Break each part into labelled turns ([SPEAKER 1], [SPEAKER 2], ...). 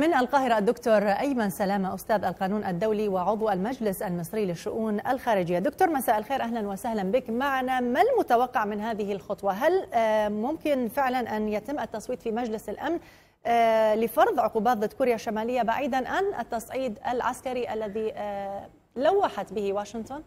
[SPEAKER 1] من القاهرة الدكتور أيمن سلامة أستاذ القانون الدولي وعضو المجلس المصري للشؤون الخارجية دكتور مساء الخير أهلا وسهلا بك معنا ما المتوقع من هذه الخطوة هل آه، ممكن فعلا أن يتم التصويت في مجلس الأمن آه، لفرض عقوبات ضد كوريا الشمالية بعيدا عن التصعيد العسكري الذي آه، لوحت به واشنطن؟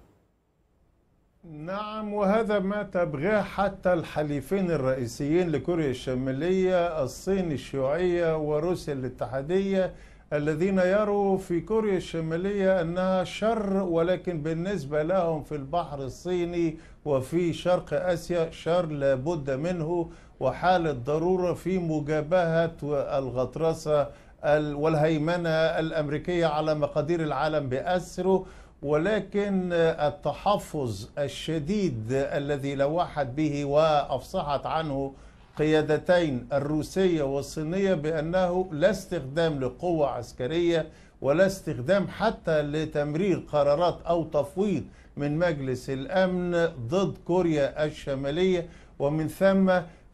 [SPEAKER 2] نعم وهذا ما تبغاه حتى الحليفين الرئيسيين لكوريا الشمالية الصين الشيوعية وروسيا الاتحادية الذين يروا في كوريا الشمالية أنها شر ولكن بالنسبة لهم في البحر الصيني وفي شرق آسيا شر لابد منه وحالة ضرورة في مجابهة الغطرسة والهيمنة الأمريكية على مقادير العالم بأسره ولكن التحفظ الشديد الذي لوحت به وافصحت عنه قيادتين الروسيه والصينيه بانه لا استخدام لقوه عسكريه ولا استخدام حتى لتمرير قرارات او تفويض من مجلس الامن ضد كوريا الشماليه ومن ثم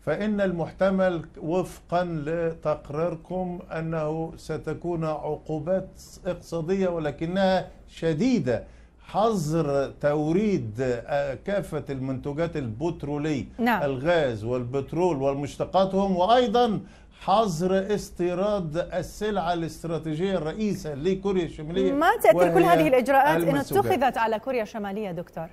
[SPEAKER 2] فإن المحتمل وفقا لتقريركم أنه ستكون عقوبات اقتصادية ولكنها شديدة حظر توريد كافة المنتجات البترولية نعم. الغاز والبترول والمشتقاتهم وأيضا حظر استيراد السلعة الاستراتيجية الرئيسة لكوريا الشمالية ما تأثير كل هذه الإجراءات إن اتخذت
[SPEAKER 1] على كوريا الشمالية دكتور؟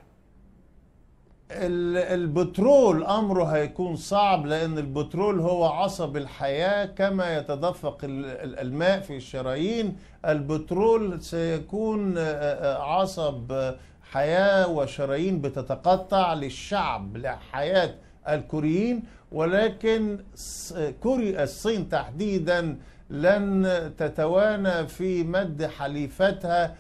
[SPEAKER 2] البترول امره هيكون صعب لان البترول هو عصب الحياه كما يتدفق الماء في الشرايين البترول سيكون آه، آه، عصب حياه وشرايين بتتقطع للشعب لحياه الكوريين ولكن كوريا الصين تحديدا لن تتوانى في مد حليفتها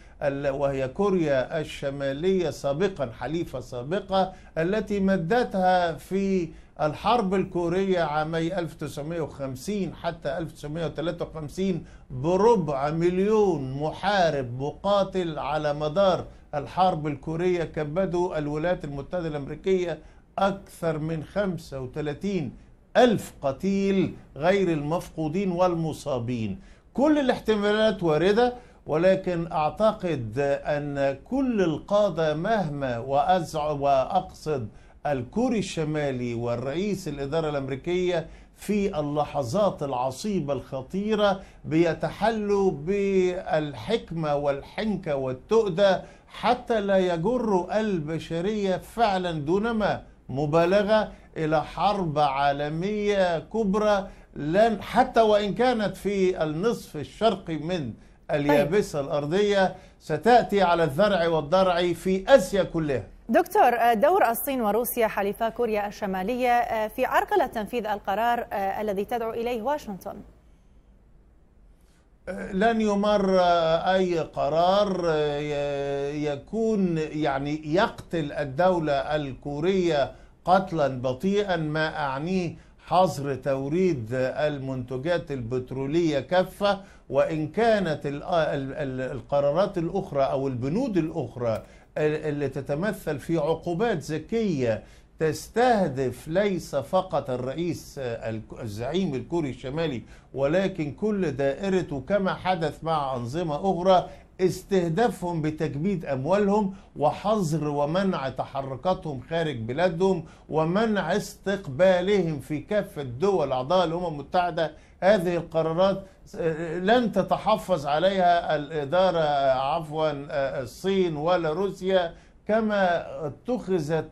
[SPEAKER 2] وهي كوريا الشمالية سابقا حليفة سابقة التي مدتها في الحرب الكورية عامي 1950 حتى 1953 بربع مليون محارب مقاتل على مدار الحرب الكورية كبدوا الولايات المتحدة الأمريكية أكثر من 35 ألف قتيل غير المفقودين والمصابين كل الاحتمالات واردة ولكن أعتقد أن كل القادة مهما وازع وأقصد الكوري الشمالي والرئيس الإدارة الأمريكية في اللحظات العصيبة الخطيرة بيتحلوا بالحكمة والحنكة والتؤدة حتى لا يجروا البشرية فعلا دونما مبالغة إلى حرب عالمية كبرى لن حتى وإن كانت في النصف الشرقي من طيب. اليابسة الأرضية ستأتي على الذرع والضرع في آسيا كلها
[SPEAKER 1] دكتور آه، دور الصين وروسيا حليفا كوريا الشمالية آه، في عرقلة تنفيذ القرار آه، الذي تدعو إليه واشنطن
[SPEAKER 2] لن يمر أي قرار يكون يعني يقتل الدولة الكورية قتلا بطيئا ما أعنيه حظر توريد المنتجات البترولية كافة وإن كانت القرارات الأخرى أو البنود الأخرى اللي تتمثل في عقوبات ذكية تستهدف ليس فقط الرئيس الزعيم الكوري الشمالي ولكن كل دائرته كما حدث مع أنظمة أخرى استهدافهم بتجميد اموالهم وحظر ومنع تحركاتهم خارج بلادهم ومنع استقبالهم في كافه دول اعضاء الامم المتحده هذه القرارات لن تتحفظ عليها الاداره عفوا الصين ولا روسيا كما اتخذت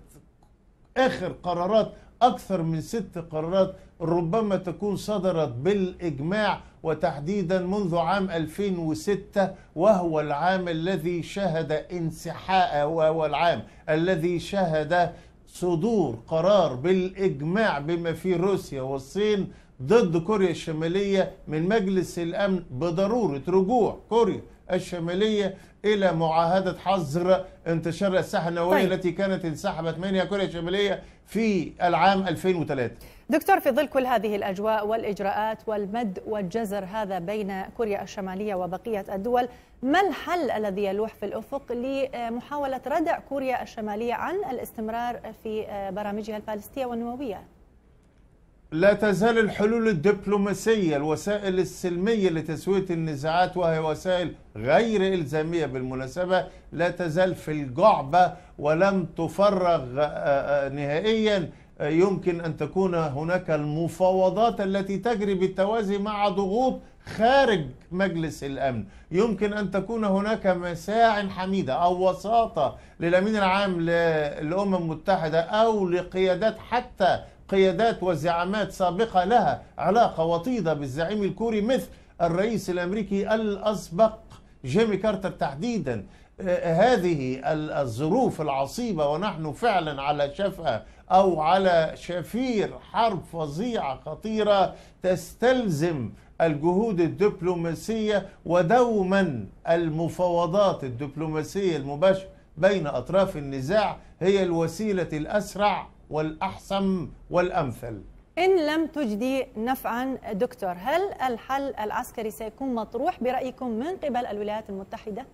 [SPEAKER 2] اخر قرارات أكثر من ست قرارات ربما تكون صدرت بالإجماع وتحديدا منذ عام 2006 وهو العام الذي شهد انسحاء وهو العام الذي شهد صدور قرار بالإجماع بما في روسيا والصين ضد كوريا الشمالية من مجلس الأمن بضرورة رجوع كوريا الشمالية إلى معاهدة حظر انتشار الساحة النووية طيب. التي كانت انسحبت منها كوريا الشمالية في العام 2003
[SPEAKER 1] دكتور في ظل كل هذه الأجواء والإجراءات والمد والجزر هذا بين كوريا الشمالية وبقية الدول ما الحل الذي يلوح في الأفق لمحاولة ردع كوريا الشمالية عن الاستمرار في برامجها البالستية والنووية؟
[SPEAKER 2] لا تزال الحلول الدبلوماسية الوسائل السلمية لتسوية النزاعات وهي وسائل غير إلزامية بالمناسبة لا تزال في الجعبة ولم تفرغ آه، آه، آه، نهائيا يمكن أن تكون هناك المفاوضات التي تجري بالتوازي مع ضغوط خارج مجلس الأمن يمكن أن تكون هناك مساع حميدة أو وساطة للأمين العام للأمم المتحدة أو لقيادات حتى قيادات وزعامات سابقة لها علاقة وطيدة بالزعيم الكوري مثل الرئيس الأمريكي الأسبق جيمي كارتر تحديدا آه، هذه الظروف العصيبة ونحن فعلا على شفه أو على شفير حرب فظيعة خطيرة تستلزم الجهود الدبلوماسية ودوما المفاوضات الدبلوماسية المباشرة بين أطراف النزاع هي الوسيلة الأسرع والأحسم والأمثل
[SPEAKER 1] إن لم تجدي نفعا دكتور هل الحل العسكري سيكون مطروح برأيكم من قبل الولايات المتحدة؟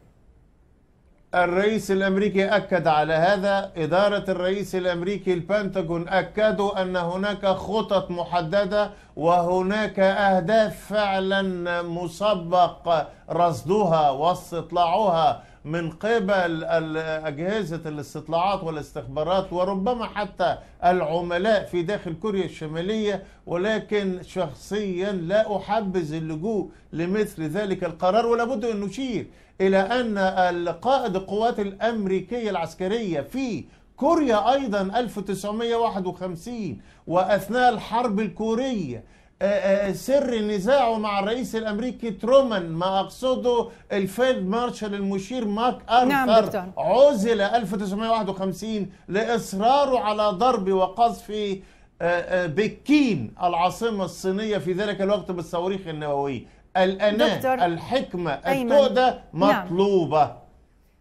[SPEAKER 2] الرئيس الامريكي اكد على هذا اداره الرئيس الامريكي البنتاجون اكدوا ان هناك خطط محدده وهناك اهداف فعلا مسبق رصدها واستطلاعها من قبل أجهزة الاستطلاعات والاستخبارات وربما حتى العملاء في داخل كوريا الشمالية ولكن شخصيا لا أحبذ اللجوء لمثل ذلك القرار ولابد أن نشير إلى أن القائد القوات الأمريكية العسكرية في كوريا أيضا 1951 وأثناء الحرب الكورية آه، آه، سر نزاعه مع الرئيس الامريكي ترومان ما اقصده الفيلد مارشال المشير ماك ارثر نعم دكتور. عزل 1951 لاصراره على ضرب وقذف آه، بكين العاصمه الصينيه في ذلك الوقت بالصواريخ النوويه الاناه الحكمه التؤده نعم. مطلوبه نعم.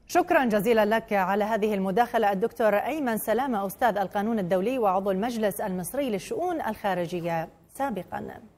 [SPEAKER 1] شكرا جزيلا لك على هذه المداخلة الدكتور أيمن سلامة أستاذ القانون الدولي وعضو المجلس المصري للشؤون الخارجية سابقا